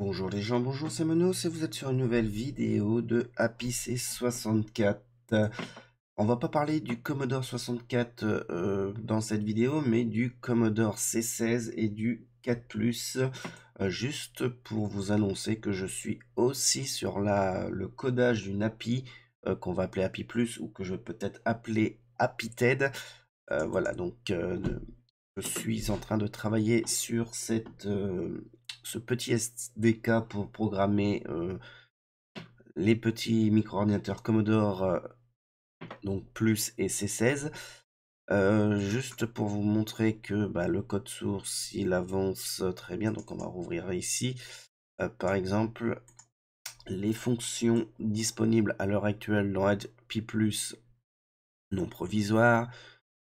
Bonjour les gens, bonjour c'est Menos et vous êtes sur une nouvelle vidéo de Happy C64. On va pas parler du Commodore 64 euh, dans cette vidéo, mais du Commodore C16 et du 4 Plus euh, juste pour vous annoncer que je suis aussi sur la, le codage d'une API euh, qu'on va appeler API Plus ou que je vais peut-être appeler Ted voilà, donc je suis en train de travailler sur cette ce petit SDK pour programmer euh, les petits micro-ordinateurs Commodore, euh, donc plus et C16. Euh, juste pour vous montrer que bah, le code source il avance très bien, donc on va rouvrir ici. par exemple, les fonctions disponibles à l'heure actuelle dans Pi Plus non provisoire.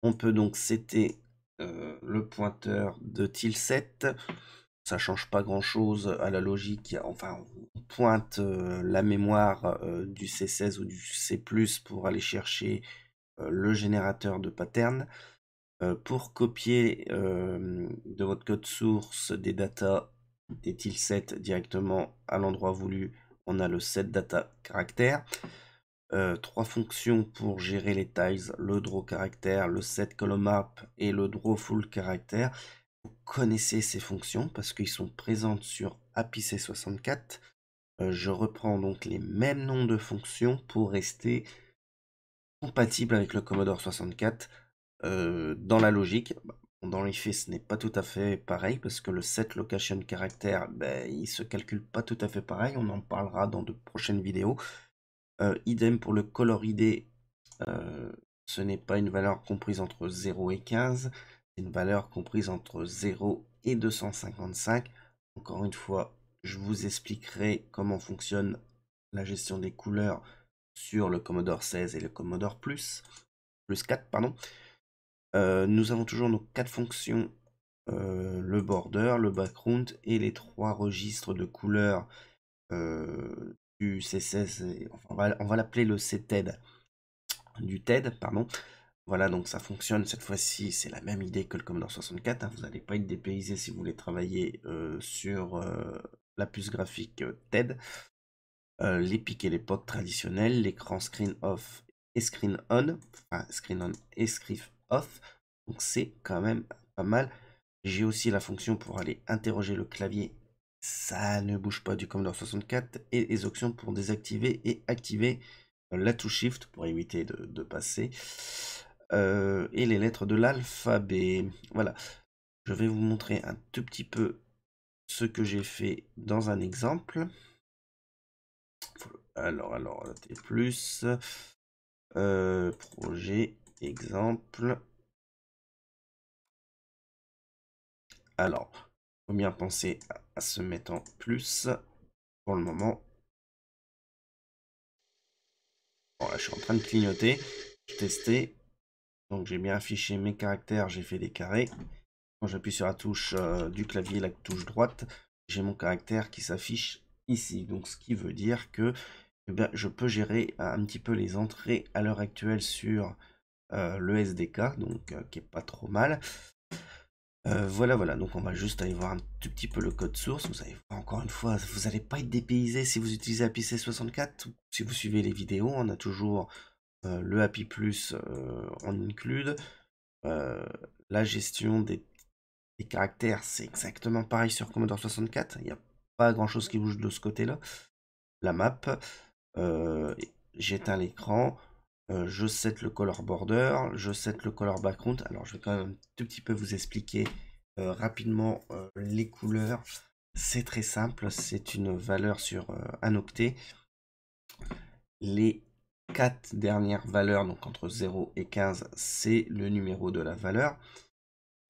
On peut donc citer le pointeur de TIL7 ça change pas grand chose à la logique. Enfin, on pointe euh, la mémoire euh, du C16 ou du C, pour aller chercher euh, le générateur de pattern. pour copier de votre code source des data des tilset directement à l'endroit voulu, on a le set data caractère. trois fonctions pour gérer les tiles, le draw caractère, le set column map et le draw full caractère vous connaissez ces fonctions parce qu'ils sont présentes sur APIC 64 euh, je reprends donc les mêmes noms de fonctions pour rester compatible avec le Commodore 64 euh, dans la logique. Dans les faits, ce n'est pas tout à fait pareil parce que le set location caractère, ben, il se calcule pas tout à fait pareil. On en parlera dans de prochaines vidéos. Euh, idem pour le color ID, ce n'est pas une valeur comprise entre 0 et 15 valeur comprise entre 0 et 255. Encore une fois, je vous expliquerai comment fonctionne la gestion des couleurs sur le Commodore 16 et le Commodore Plus, plus 4, pardon. Euh, nous avons toujours nos quatre fonctions, euh, le border, le background et les trois registres de couleurs euh, du C16, on va, va l'appeler le CTED, du TED, pardon. Voilà, donc ça fonctionne. Cette fois-ci, c'est la même idée que le Commodore 64. Hein. Vous n'allez pas être dépaysé si vous voulez travailler euh, sur euh, la puce graphique euh, TED. les pics et les pocs traditionnels, l'écran screen off et screen on. Enfin, screen on et screen off. Donc c'est quand même pas mal. J'ai aussi la fonction pour aller interroger le clavier. Ça ne bouge pas du Commodore 64. Et les options pour désactiver et activer la touche Shift pour éviter de passer. Euh, et les lettres de l'alphabet. Voilà. Je vais vous montrer un tout petit peu ce que j'ai fait dans un exemple. Alors, alors, T+, euh, projet, exemple. Alors, il faut bien penser à se mettre en plus pour le moment. Bon, là, je suis en train de clignoter, tester, donc j'ai bien affiché mes caractères, j'ai fait des carrés. Quand j'appuie sur la touche euh, du clavier, la touche droite, j'ai mon caractère qui s'affiche ici. Donc ce qui veut dire que eh je peux gérer euh, un petit peu les entrées à l'heure actuelle sur euh, le SDK, donc qui n'est pas trop mal. voilà, voilà, donc on va juste aller voir un tout petit peu le code source. Vous allez voir, encore une fois, vous n'allez pas être dépaysé si vous utilisez APC64 si vous suivez les vidéos. On a toujours euh, le Happy Plus euh, en include. Euh, la gestion des, caractères, c'est exactement pareil sur Commodore 64. Il n'y a pas grand chose qui bouge de ce côté-là. La map, j'éteins l'écran. je set le color border, je set le color background. Alors je vais quand même un tout petit peu vous expliquer rapidement les couleurs. C'est très simple, c'est une valeur sur un octet. Les quatre dernières valeurs, donc entre 0 et 15, c'est le numéro de la valeur.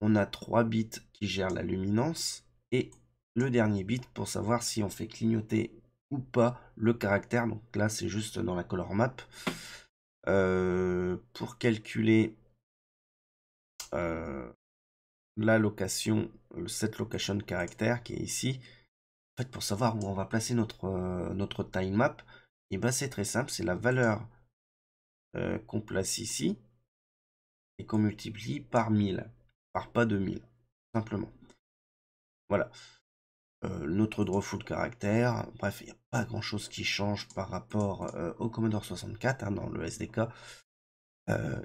On a trois bits qui gèrent la luminance et le dernier bit pour savoir si on fait clignoter ou pas le caractère. Donc là, c'est juste dans la color map. Euh, pour calculer euh, la location, set euh, location caractère qui est ici, en fait, pour savoir où on va placer notre, notre time map, et eh bien c'est très simple, c'est la valeur euh, qu'on place ici et qu'on multiplie par 1000, par pas 2000, simplement. Voilà. Euh, notre draw de caractère, bref, il n'y a pas grand chose qui change par rapport euh, au Commodore 64 hein, dans le SDK.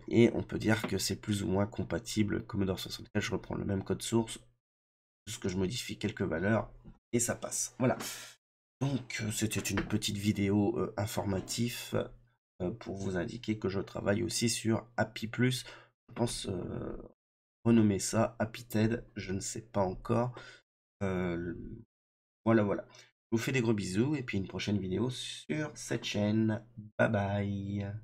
et on peut dire que c'est plus ou moins compatible. Commodore 64, je reprends le même code source, juste que je modifie quelques valeurs et ça passe. Voilà. Donc, euh, c'était une petite vidéo euh, informative euh, pour vous indiquer que je travaille aussi sur Happy Plus. Je pense renommer ça Happy je ne sais pas encore. voilà, voilà. Je vous fais des gros bisous et puis une prochaine vidéo sur cette chaîne. Bye bye